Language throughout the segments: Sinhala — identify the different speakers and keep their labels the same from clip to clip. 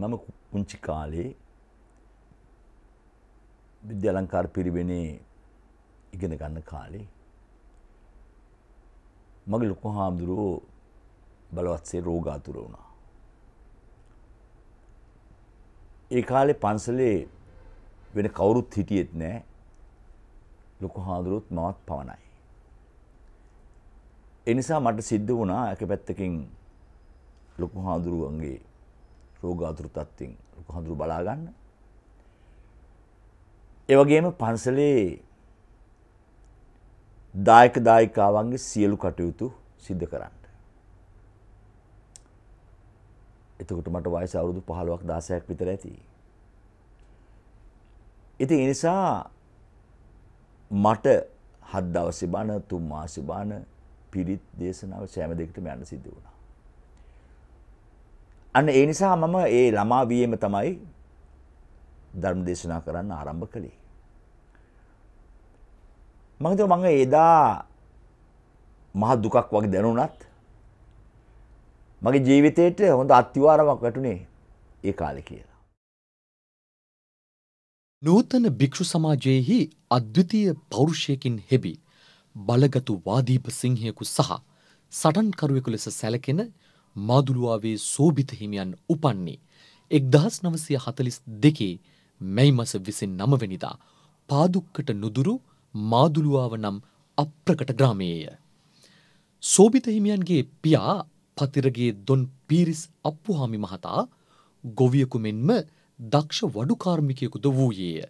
Speaker 1: මම පුංචි කාලේ විද්‍යාලංකාර පිරිවෙනේ ඉගෙන ගන්න කාලේ මගේ ලොකු හාමුදුරුවෝ බලවත්සේ රෝගාතුර වුණා. ඒ කාලේ පන්සලේ වෙන කවුරුත් හිටියෙත් නෑ. ලොකු හාමුදුරුවොත් මමත් පවණයි. ඒ නිසා මට සිද්ධ වුණා එක පැත්තකින් ලොකු හාමුදුරුවන්ගේ රෝගාතුර තත්ත්වෙන් හඳුරු බලා ගන්න. ඒ වගේම පන්සලේ දායක දායිකාවන්ගේ සියලු කටයුතු සිද්ධ කරන්න. එතකොට මට වයස අවුරුදු 15ක් 16ක් විතර ඇති. ඉතින් ඒ නිසා මට හත් දවසේ බණ, තුන් මාසේ බණ, පිරිත් දේශනාව සෑම දෙයකටම යන්න සිද්ධ වුණා. අන්න ඒ නිසා මම ඒ ළමා වීම තමයි ධර්ම දේශනා කරන්න ආරම්භ කළේ. මම හිතුවා මම එදා මහ දුකක් වගේ දැනුණත් මගේ ජීවිතේට හොඳ අත්විවරමක් වැටුණේ ඒ කාලේ කියලා.
Speaker 2: නූතන භික්ෂු සමාජයෙහි අද්විතීය පෞරුෂයකින් හෙබි බලගත් වාදීප සිංහයෙකු සහ සටන්කරුවෙකු ලෙස සැලකෙන මාදුළුවාවේ සෝභිත හිමියන් උපන්නේ 1942 මැයි මස 29 වෙනිදා පාදුක්කට නුදුරු මාදුළුවාව නම් අප්‍රකට ග්‍රාමයේය. සෝභිත හිමියන්ගේ පියා පතිරගේ දොන් පීරිස් අප්පුහාමි මහතා ගොවියකු මෙන්ම දක්ෂ වඩුකාර්මිකයෙකුද වූයේය.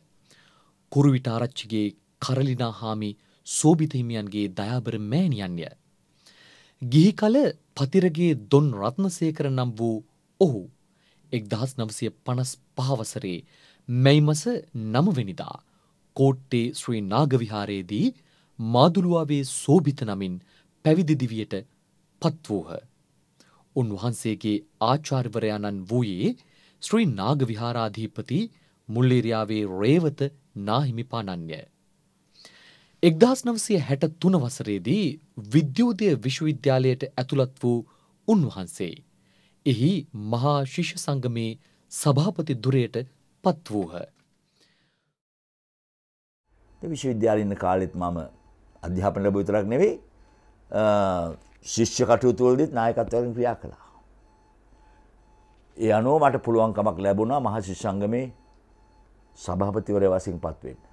Speaker 2: කුරුවිට ආරච්චිගේ කරලිනා හාමි සෝභිත හිමියන්ගේ දයාබර මෑණියන්ය. ගිහි කල පතිරගේ දොන් රත්නසේකර නම් වූ ඔහු 1955 වසරේ මැයි මස 9 වෙනිදා කෝට්ටේ ශ්‍රී නාග විහාරයේදී මාදුළුවාවේ සෝබිත නමින් පැවිදි දිවියට පත් වූහ. උන්වහන්සේගේ ආචාර්යවරයාණන් වූයේ ශ්‍රී නාග විහාරාධිපති මුල්ලේරියාවේ රේවත නාහිමිපාණන්ය. එක්දහස් නවසය හැට තුන වසරේදී විද්‍යෝධය විශ්වවිද්‍යාලයට ඇතුළත් වූ උන්වහන්සේ. එහි මහා ශිෂ සංගමේ සභාපති දුරයට
Speaker 1: පත් වූහ. විශ්වවිද්‍යාලන්න කාලෙත් මම අධ්‍යාපන ලැබ විතරක් නෙවෙයි ශිෂ්‍ය කටයුතුවලදත් නායකත්වරින් ක්‍රියා කළා. ඒ අනුව මට පුළුවන්කමක් ලැබුණා මහ ශිෂ්ෂංගමේ සභාපතිවරය වසින් පත්වෙන්න.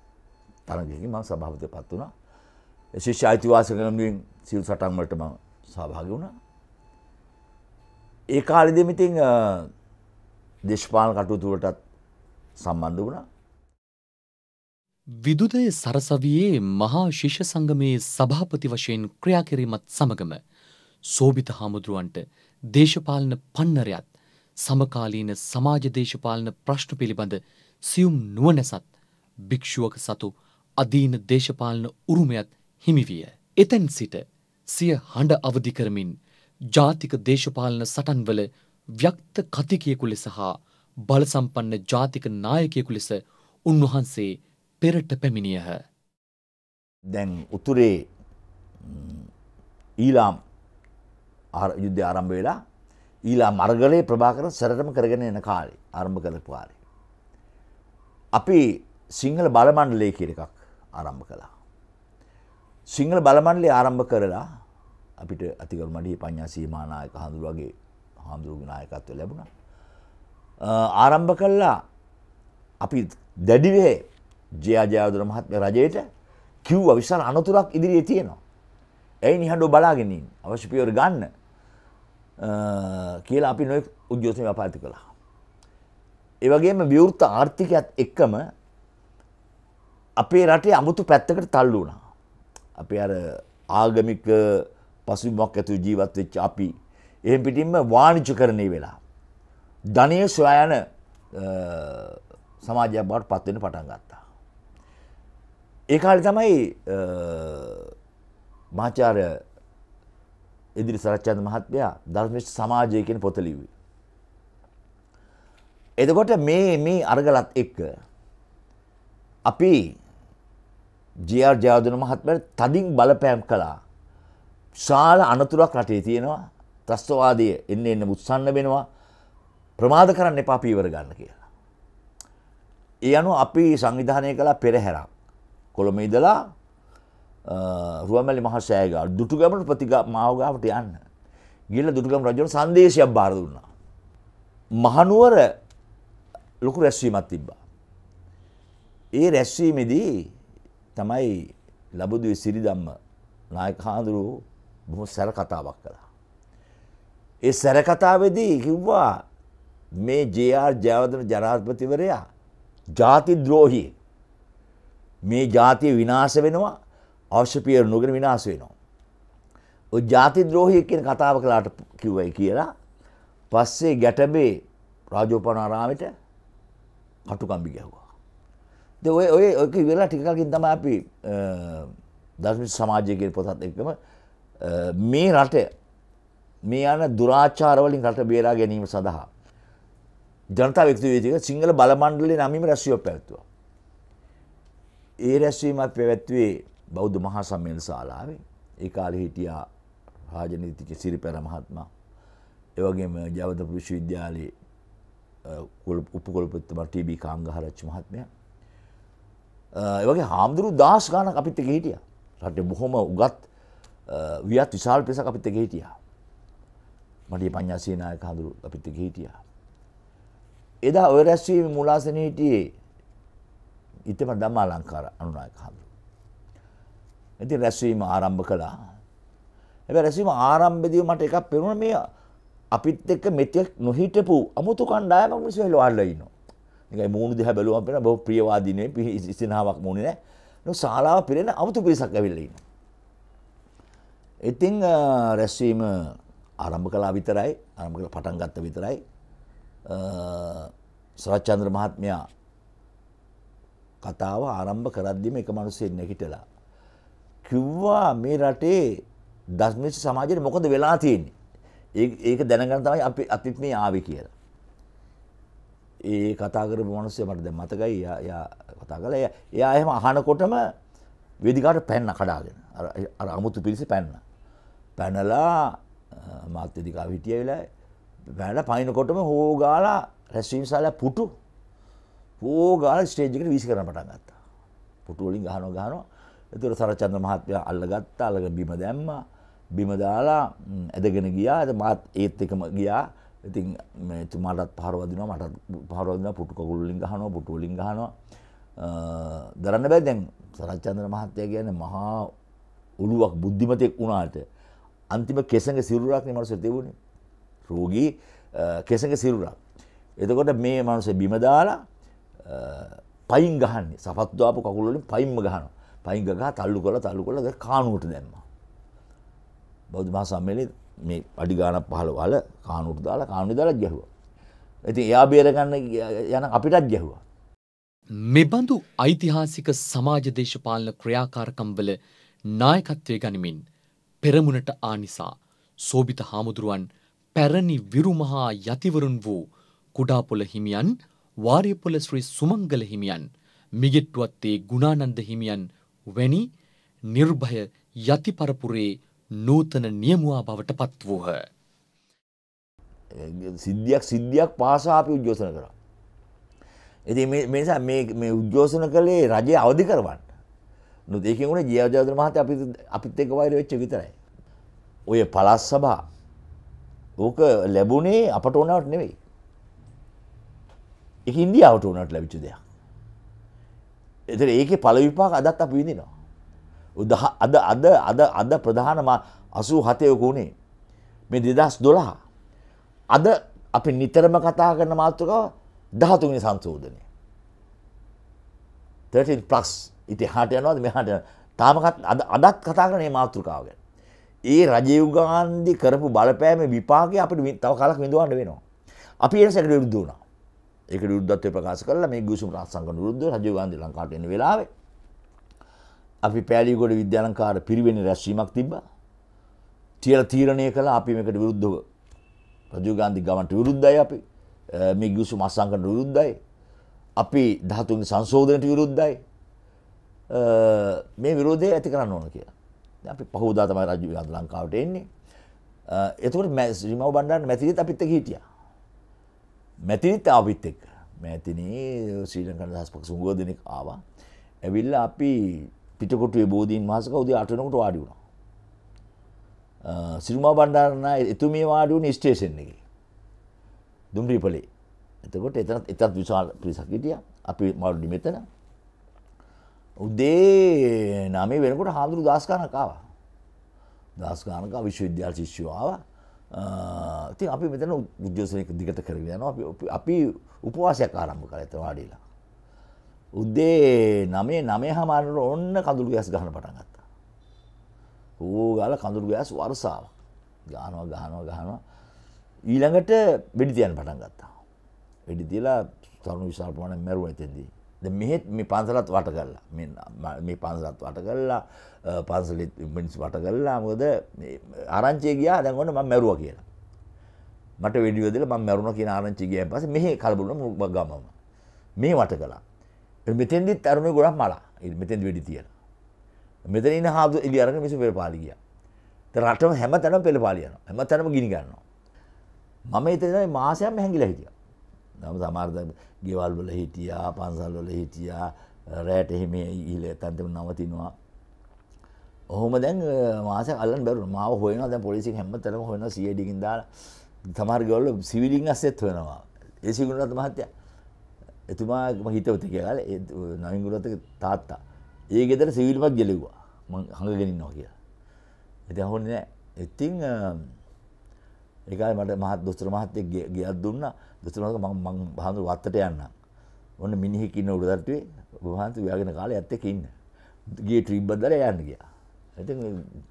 Speaker 1: තරගයකින් මම සභාපතිව පත් වුණා. ශිෂ්‍ය අයිතිවාසිකම් වෙනුවෙන් සිල් සටන් වලට මම සහභාගී වුණා. ඒ කාලෙදිම ඉතින් දේශපාලන කටයුතු වලටත් සම්බන්ධ වුණා. විදුදය සරසවියේ
Speaker 2: මහා ශිෂ්‍ය සංගමේ සභාපති වශයෙන් ක්‍රියා කිරීමත් සමගම සෝබිත හාමුදුරුවන්ට දේශපාලන පන්නරයත් සමකාලීන සමාජ දේශපාලන ප්‍රශ්න පිළිබඳ සියුම් නුවණැසත් භික්ෂුවක සතු අදීන දේශපාලන උරුමයත් හිමිවිය. එතැන් සිට සිය හඬ අවදි කරමින් ජාතික දේශපාලන සටන්වල ව්‍යක්ත කතිකයෙකු ලෙස හා බලසම්පන්න ජාතික නායකයෙකු ලෙස උන්වහන්සේ පෙරට පැමිණියහ.
Speaker 1: දැන් උතුරේ ඊලාම් යුද්ධ ආරම්භ වෙලා ඊලා මර්ගලයේ ප්‍රභාකරන් සැරටම කරගෙන එන කාලේ ආරම්භ කරපු කාලේ. අපි සිංහල බලමණ්ඩලය කියන එකක් ආරම්භ කළා. සිංහල බලමණ්ඩලය ආරම්භ කරලා අපිට අතිගල් මඩියේ පඤ්ඤා සීමානායක හඳුරු වගේ හඳුරුගේ නායකත්වය ලැබුණා. ආරම්භ කළා අපි දැඩිවේ ජයා ජයවර්ධන මහත්මයා රජයට කිව්වා විශාල අනතුරක් ඉදිරියේ තියෙනවා. ඇයි නිහඬව බලාගෙන ඉන්නේ? අවශ්‍ය පියවර ගන්න. කියලා අපි නොයෙක් උද්ඝෝෂණ ව්‍යාපාරිත කළා. ඒ වගේම විවෘත ආර්ථිකයත් එක්කම අපේ රටේ අමුතු පැත්තකට තල්ලු වුණා. අපි අර ආගමික පසුබිමක් ඇතුළු ජීවත් වෙච්ච අපි එහෙම් පිටින්ම වාණිජකරණය වෙලා ධනය සොයා යන සමාජයක් බවට පත් වෙන්න පටන් ගත්තා. ඒ කාලේ තමයි මාචාර්ය ඉදිරි සරච්චන්ද මහත්මයා ධර්මශ සමාජය කියන පොත ලිව්වේ. එතකොට මේ මේ අරගලත් එක්ක අපි ජර් ජයදුන මහත්මයට තදින් බලපෑම් කළා. ශාල අනතුරක් රටේ තියෙනවා ත්‍රස්තවාදය එන්න එන්න උත්සන්න වෙනවා ප්‍රමාද කරන්න එපා පීවර ගන්න කියලා. ඒ අනුව අපි සංවිධානය කළ පෙරහැරක් කොළඹ ඉඳලා රුවමැලි මහසෑයගා දුටුගමට ප්‍රතිගා මාවගාවට යන්න. ගිල්ල දුටුගම රජුන් සංදේශයක් බාර දුන්නා. මහනුවර ලොකු රැස්වීමක් තිබ්බා. ඒ රැස්වීමේදී තමයි ලබුදුවේ සිරිදම්ම නායක හාමුදුරුවෝ බොහොම සැර කතාවක් කළා. ඒ සැර කතාවේදී කිව්වා මේ ජේ.ආර් ජයවර්ධන ජනාධිපතිවරයා ಜಾති ද්‍රෝහී. මේ ජාතිය විනාශ වෙනවා අවශ්‍ය පියවර නොගෙන විනාශ වෙනවා. ඔය ಜಾති ද්‍රෝහී කියන කතාව කළාට කිව්වයි කියලා පස්සේ ගැටබේ රාජෝපනාරාමෙට කටුකම්බි ගැහුවා. ඔය ඔය ඔක වෙලා ටිකකින් තම අපි දර්මි සමාජයගෙන් පොතත් එක්කම මේ රට මේ යන දුරාචාරවලින් රට බේරා ගැනීම සඳහා ජනතා වික්තිවේතික සිංහල බලමණ්ඩලේ නමීම රැස්වීමක් පැවැත්තුවා. ඒ රැස්වීමක් පැවැත්වුවේ බෞද්ධ මහා සම්මේලන ශාලාවේ ඒ කාලේ හිටියා රාජනීතික සිරිපැර මහත්මයා ඒ වගේම ජවදපුර විශ්වවිද්‍යාලයේ උපකුලපති ටීබී කාංගහරච්චි මහත්මයා ඒවගේ හාමුදුරු දහස් ගානක් අපිත් එක හිටිය රට බොහොම උගත් වියත් විශාල් පෙසක් අපිත් එක හිටියා මටිය පඤ්ඥාසේනාය හඳුරු අපිත් එක හිටියා එදා ඔය රැස්වීම මුලාසන හිටියේ ඉතම දම්ම අලංකාර අනුනායක හඳුරු ඇති රැස්වීම ආරම්භ කළා ඇ රැසීම ආරම්භදව මට එකක් පෙරුණ මේ අපිත් එක්ක මෙතියක් නොහිටපු අමුතු කණ්ඩායමක් මිනිස්සු හෙළ අල්ලයිනවා නිකන් මූණු දිහා බැලුවම පේන බොහොම ප්‍රියවාදී නෙමෙයි ඉසිනහාවක් මූණේ නෑ. නෝ ශාලාව පිරෙන 아무තු පිරිසක් ඇවිල්ලා ඉන්නවා. ඉතින් රැස්වීම ආරම්භ කළා විතරයි ආරම්භ කළා පටන් ගත්ත විතරයි. සරච්චන්ද්‍ර මහත්මයා කතාව ආරම්භ කරද්දිම එක මිනිස්සෙක් නැගිටලා කිව්වා මේ රටේ දස්මිස් සමාජයේ මොකද වෙලා තියෙන්නේ? ඒක දැනගන්න තමයි අපි අපිත් මේ ආවේ කියලා. ඒ කතා කරපු මනුස්සය මට දැන් මතකයි එයා කතා කළා එයා එහෙම අහනකොටම වේදිකාවට පැන්න කඩාගෙන අර අර අමුතු පිරිස පැන්න. පැනලා මාත් වේදිකාව හිටිය වෙලාවේ පැනලා පයින්කොටම හෝ ගාලා රැස්වීම ශාලා පුටු හෝ ගාලා ස්ටේජ් එකට වීසි කරන්න පටන් ගත්තා. පුටු වලින් ගහනවා ගහනවා. ඒතර සරච්චන්ද්‍ර මහත්මයා අල්ලගත්තා අල්ලගෙන බිම දැම්මා. බිම දාලා ඇදගෙන ගියා. මාත් ඒත් එකම ගියා. ඉතින් තුමාටත් පහරවදින මට පහරවදින පුටු කකුල්ලින් ගහනවා පුටු වලින් ගහනවා දරන්න බෑ දැන් සරච්චන්ද්‍ර මහත්තයා කියන්නේ මහා ඔළුවක් බුද්ධිමතෙක් වුණාට අන්තිම කෙසඟ සිරුරක් නේ මනුස්සය තිබුණේ රෝගී කෙසඟ සිරුරක් එතකොට මේ මනුස්සය බිම දාලා පයින් ගහන්නේ සපත්තු ආපු කකුල් වලින් පයින්ම ගහනවා පයින් ගහ තල්ලු කරලා තල්ලු කරලා කානුවට දැම්මා බෞද්ධ මහා සම්මේලනේ මේ අඩි ගානක් පහළ වල කානුට දාලා කානුට දාලා ගැහුවා. ඉතින් එයා බේරගන්න යන අපිටත් ගැහුවා.
Speaker 2: මෙබඳු ඓතිහාසික සමාජ දේශපාලන ක්‍රියාකාරකම්වල නායකත්වය ගනිමින් පෙරමුණට ආනිසා සෝබිත හාමුදුරුවන් පැරණි විරුමහා යතිවරුන් වූ කුඩාපොළ හිමියන් වාරියපොළ ශ්‍රී සුමංගල හිමියන් මිගෙට්ටුවත්තේ ගුණානන්ද හිමියන් වැනි නිර්භය යතිපරපුරේ නූතන නියමුවා බවට පත් වූහ.
Speaker 1: සිද්ධියක් සිද්ධියක් පහසා අපි උද්ඝෝෂණ කරා. ඉතින් මේ මේ නිසා මේ මේ උද්ඝෝෂණ කළේ රජය අවදි කරවන්න. නමුත් ඒකෙන් උනේ ජයජයදන මහත්තයා අපිත් අපිත් එක්ක වෛර වෙච්ච විතරයි. ඔය පළාත් සභා ඕක ලැබුණේ අපට උනවට නෙවෙයි. ඒක ඉන්දියාවට උනවට ලැබිච්ච දෙයක්. ඒතර ඒකේ පළ විපාක අදත් අපි විඳිනවා. උදා අද අද අද අද ප්‍රධාන 87 යක උනේ මේ 2012 අද අපි නිතරම කතා කරන මාතෘකාව 13 වෙනි සංශෝධනය 13 plus ඉතිහාට යනවාද මෙහාට තාම අදත් කතා කරන මේ මාතෘකාව ගැන ඒ රජීව් ගාන්ධි කරපු බලපෑම විපාකය අපිට තව කාලක් විඳවන්න වෙනවා අපි ඒකට විරුද්ධ වුණා ඒක විරුද්ධත්වය ප්‍රකාශ කරලා මේ ගිවිසුම් රාජ සංඝ විරුද්ධව රජීව් ගාන්ධි ලංකාවට එන වෙලාවේ අපි පෑලිගොඩ විද්‍යාලංකාර පිරිවෙනි රැස්වීමක් තිබ්බා. තියලා තීරණය කළා අපි මේකට විරුද්ධව රජීව ගාන්ධි ගමන්ට විරුද්ධයි අපි. මේ ගිවිසුම අසංකරණයට විරුද්ධයි. අපි ධාතුන්ගේ සංශෝධනයට විරුද්ධයි. මේ විරෝධය ඇති කරන්න ඕන කියලා. අපි පහුදා තමයි රජීව ගාන්ධි ලංකාවට එන්නේ. එතකොට රිමව් බණ්ඩාරන මැතිරිත් අපිත් එක්ක හිටියා. මැතිරිත් අපිත් එක්ක. මැතිනි ශ්‍රී ලංකන් දහස් පක්ෂ උගෝදෙනෙක් ආවා. ඇවිල්ලා අපි පිටකොටුවේ බෝධීන් වහන්සේ කවුද 8 වෙනකොට වාඩි වුණා. සිරුමා බණ්ඩාරනාය එතුමිය වාඩි වුණේ ස්ටේෂන් එකේ. දුම්රියපලේ. එතකොට එතන එතත් විශාල පිරිසක් හිටියා. අපි මාළුඩි මෙතන. උදේ 9 වෙනකොට හාමුදුරු දාස් ගණක් ආවා. දාස් ගණක විශ්වවිද්‍යාල ශිෂ්‍යෝ ආවා. ඉතින් අපි මෙතන උද්‍යෝසනයක දිගට කරගෙන යනවා. අපි අපි උපවාසයක් ආරම්භ කරලා එතන වාඩිලා. උදේ නමේ නමේ හමාරට ඔන්න කඳුළු ගෑස් ගහන පටන් ගත්තා. හෝ ගාල කඳුළු ගෑස් වර්සාාවක් ගානවා ගහනවා ගහනවා ඊළඟට වෙඩි තියන් පටන් ගත්තා. වෙඩි තියලා තරුණු විශාල්පමන මැරුව ඇතෙදී. ද මෙහෙත් මේ පන්සලත් වට කල්ලා මේ පන්සලත් වට කල්ලා පන්සලත් මිනිස් වට කල්ලා මොද ආරංචේ ගියා දැන්ගොන්න ම මැරුව කියලා. මට වෙඩිවදල ම මැරුණ කිය ආරංචි ගියන් පස මෙහ කලබුලන ගමම මේ වට කලා මෙතෙන්දිත් අරුණ ගොඩක් මලා මෙතෙන් වැඩි තියෙන. මෙතන ඉන්න හාදු එලි අරගෙන මිසු පෙළපාලි ගියා. ඒත් රටම හැම තැනම පෙළපාලි යනවා. හැම තැනම ගිනි ගන්නවා. මම එතන මාසයක්ම හැංගිලා හිටියා. මම සමහර ගෙවල් වල හිටියා, පන්සල් වල හිටියා, රැට එහෙම ඉහිල තන්තම නවතිනවා. ඔහොම දැන් මාසයක් අල්ලන්න බැරුණා. මාව හොයනවා දැන් පොලිසියෙන් හැමතැනම හොයනවා CID කින් දාලා. සමහර ගෙවල් වල සිවිලින් අස්සෙත් හොයනවා. ඒ සිගුණරත් මහත්තයා එතුමාම හිතවත කියලා නවින් ගුණරත්නගේ තාත්තා. ඒ ගෙදර සිවිලමක් ගෙලෙව්වා. මං හංගගෙන ඉන්නවා කියලා. ඉතින් අහන්නේ නැහැ. ඉතින් ඒකයි මට මහත් දොස්තර මහත්තයෙක් ගියක් දුන්නා. දොස්තර මහත්තයා මම මං බහන්තු වත්තට යන්නම්. ඔන්න මිනිහෙක් ඉන්න උඩ තට්ටුවේ බහන්තු ව්‍යාගෙන කාලේ ඇත් එක්ක ඉන්න. ගියේ ට්‍රිප් බද්දලා යන්න ගියා. ඉතින්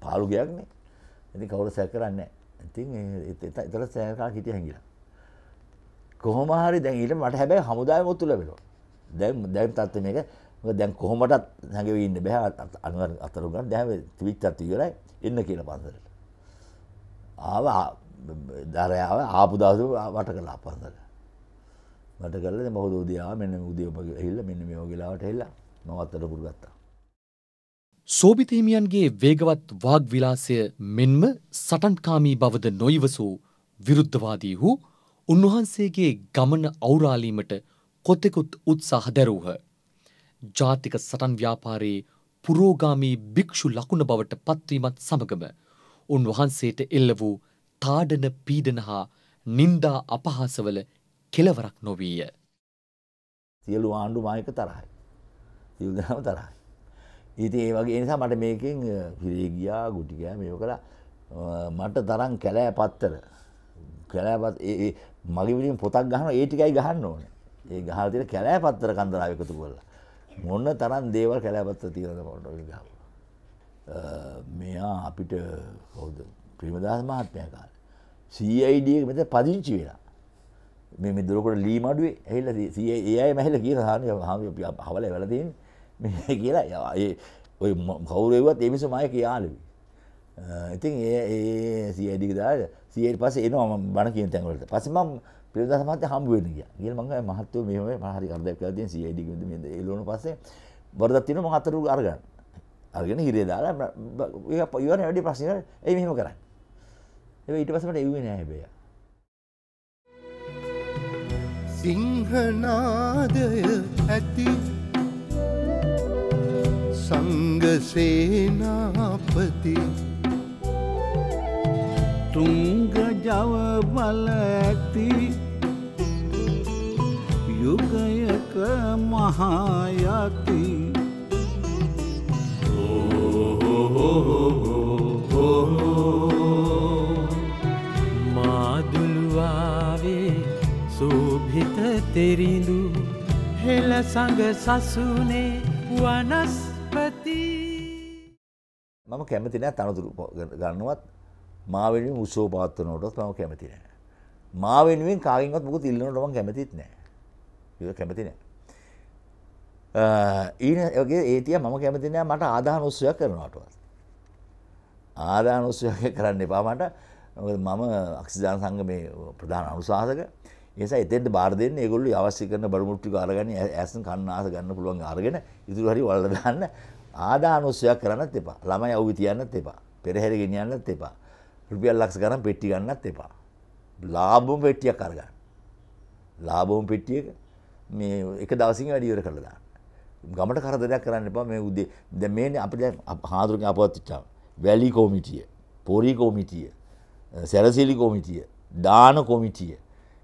Speaker 1: පාළු ගයක්නේ. ඉතින් කවුරු සැක කරන්නේ නැහැ. ඉතින් ඒතර සෑහන කාලේ හිටිය හැංගිලා. කොහොම හරි දැන් ඊට මට හැබැයි හමුදාවෙම ඔතුල වෙනවා. දැන් දැන් තත්ත්වය මේක මොකද දැන් කොහොමටත් නැගෙවි ඉන්න බෑ අනුර අතරු ගන්න දැන් ත්‍විච්චත් ඉවරයි එන්න කියලා පන්සලට. ආව දරයාව ආපු දවසේ වට කළා පන්සල. වට කළා දැන් මොහොත උදේ ආවා මෙන්න උදේ ඔබ ඇහිලා මෙන්න මේ වගේ ලාවට ඇහිලා මම අතට පුරු ගත්තා.
Speaker 2: සෝබිත හිමියන්ගේ වේගවත් වාග් විලාසය මෙන්ම සටන්කාමී බවද නොයිවසූ විරුද්ධවාදී වූ උන්වහන්සේගේ ගමන අවුරාලීමට කොතෙකුත් උත්සාහ දැරූහ. ජාතික සටන් ව්‍යාපාරයේ පුරෝගාමී භික්ෂු ලකුණ බවට පත්වීමත් සමගම උන්වහන්සේට එල්ල වූ තාඩන
Speaker 1: පීඩන හා නින්දා අපහාසවල කෙලවරක් නොවීය. සියලු ආණ්ඩු මායක තරහයි. සියලු දෙනාම තරහයි. ඉතින් ඒ වගේ නිසා මට මේකෙන් හිරේ ගියා, ගුටි ගෑ මේව කළා. මට තරම් කැලෑ පත්තර කැලෑපත් මගේ විදිහින් පොතක් ගහනවා ඒ ටිකයි ගහන්න ඕනේ. ඒ ගහලා තියෙන කැලෑපත්තර කන්දරාව එකතු කරලා මොන තරම් දේවල් කැලෑපත්තර තියෙනවද පොඩ්ඩක් ගහමු. මෙයා අපිට කවුද ප්‍රේමදාස මහත්මයා කාලේ CID එක මෙතන පදිංචි වෙලා මේ මේ දොරකඩ ලී මඩුවේ ඇහිලා CID AI මැහිලා කියන සාහනේ හාමි අපි හවල වෙලා තියෙන්නේ මේ කියලා ඒ ඔය කවුරු එව්වත් ඒ මිනිස්සු මාය කියාලුවේ ඉතින් ඒ ඒ සීඩි දාලා සීඩි පස්සේ එනවා මම බණ කියන තැන් වලට. පස්සේ මම පිළිදාස මහත්තයා හම්බ වෙන්න ගියා. ගිහලා මම ගාව මහත්තයෝ මෙහෙම මම හරි කරදරයක් කළා දෙන සීඩි ගෙන්ද මේ එළවන පස්සේ වරදක් තියෙනවා මම අතරු අරගන්න. අරගෙන හිරේ දාලා ඒක ඉවරනේ වැඩි ප්‍රශ්නේ. ඒ මෙහෙම කරන්නේ. ඒ ඊට පස්සේ මට එව්වේ නෑ හැබැයි. සිංහනාදය ඇති සංගසේනාපති තුංග ජවවල ඇති යුගයක මහායති
Speaker 2: මාදුළුවාවේ සූභිත තෙරිඳු හෙළ සඟ සසුනේ වනස්පති
Speaker 1: මම කැමති නෑ තනතුරු ගන්නවත් මා වෙනුවෙන් උත්සව පවත්වනකොටත් මම කැමති නෑ. මා වෙනුවෙන් කාගෙන්වත් මොකද ඉල්ලනකොට මම කැමතිත් නෑ. ඒක කැමති නෑ. ඊන ඔගේ ඒතිය මම කැමති නෑ මට ආදාන උත්සවයක් කරනවටවත්. ආදාන උත්සවයක් කරන්න එපා මට. මොකද මම අක්ෂිදාන සංගමේ ප්‍රධාන අනුශාසක. නිසා එතෙන්ට බාර දෙන්න ඒගොල්ලෝ අවශ්‍ය කරන බඩු මුට්ටු ටික අරගෙන ඇස්න් කන්න ආස ගන්න පුළුවන් අරගෙන ඉතුරු හරි වලලා දාන්න ආදානෝසයක් කරන්නත් එපා. ළමයි අවුවි තියන්නත් එපා. පෙරහැර ගෙනියන්නත් එපා. රුපියල් ලක්ෂ ගණන් පෙට්ටි ගන්නත් එපා. ලාභම පෙට්ටියක් අරගන්න. ලාභම පෙට්ටියක මේ එක දවසින් වැඩි ඉවර කරලා දාන්න. ගමට කරදරයක් කරන්න එපා මේ උදේ. දැන් මේනේ අපි දැන් හාදුරුගේ අපවත්චා. වැලි කොමිටිය, පොරි කොමිටිය, සැරසිලි කොමිටිය, දාන කොමිටිය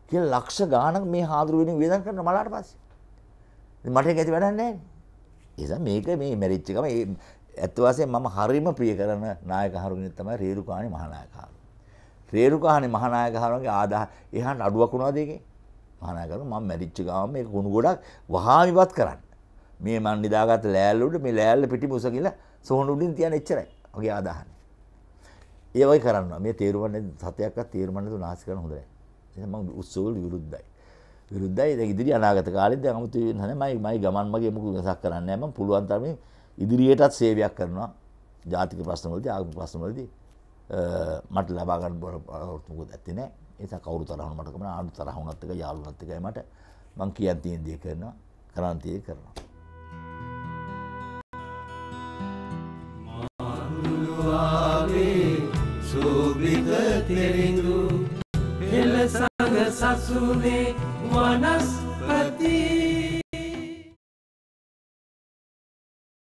Speaker 1: කියලා ලක්ෂ ගාණක් මේ හාදුරු වෙනුවෙන් වේදන් කරන මලාට පස්සේ. මට ඒක ඇති වැඩක් නැහැ. නිසා මේක මේ මැරිච්ච එකම ඇත්ත වශයෙන් මම හරිම ප්‍රිය කරන නායකහරුගෙන් තමයි රේරුකාණි මහානායකහරු. රේරුකාණි මහානායකහරුන්ගේ ආදා එහාට අඩුවක් වුණාද ඒකේ? මහානායකහරු මම මැරිච්ච ගාම මේක කුණු ගොඩක් වහාම ඉවත් කරන්න. මේ මන් නිදාගත්ත ලෑල්ල උඩ මේ ලෑල්ල පිටිම උස කියලා සොහොන උඩින් තියන එච්චරයි. ඔගේ ආදාහන. ඒ වගේ කරනවා. මේ තේරුමන්නේ සතයක්වත් තේරුමන්නේ නැතුව නාස්ති කරන හොඳයි. එහෙනම් මම උත්සවවල විරුද්ධයි. විරුද්ධයි. දැන් ඉදිරි අනාගත කාලෙත් දැන් 아무තු නැහැ මම මගේ ගමන් මගේ මුකුත් වෙනසක් කරන්නේ නැහැ. මම පුළුවන් තරමින් ඉදිරියටත් සේවයක් කරනවා ජාතික ප්‍රශ්නවලදී ආගමික ප්‍රශ්නවලදී මට ලබා ගන්න බලාපොරොත්තු මොකද ඇත්තේ නැහැ. ඒ නිසා කවුරු තරහ වුණාට මට කමන ආණ්ඩු තරහ වුණත් එකයි යාළුවනත් එකයි මට මං කියන් තියෙන දේ කරනවා කරන් තියෙන කරනවා. මාළුවාගේ සුබිත තෙරිඟු
Speaker 2: එල සංග සසුනේ වනස්පති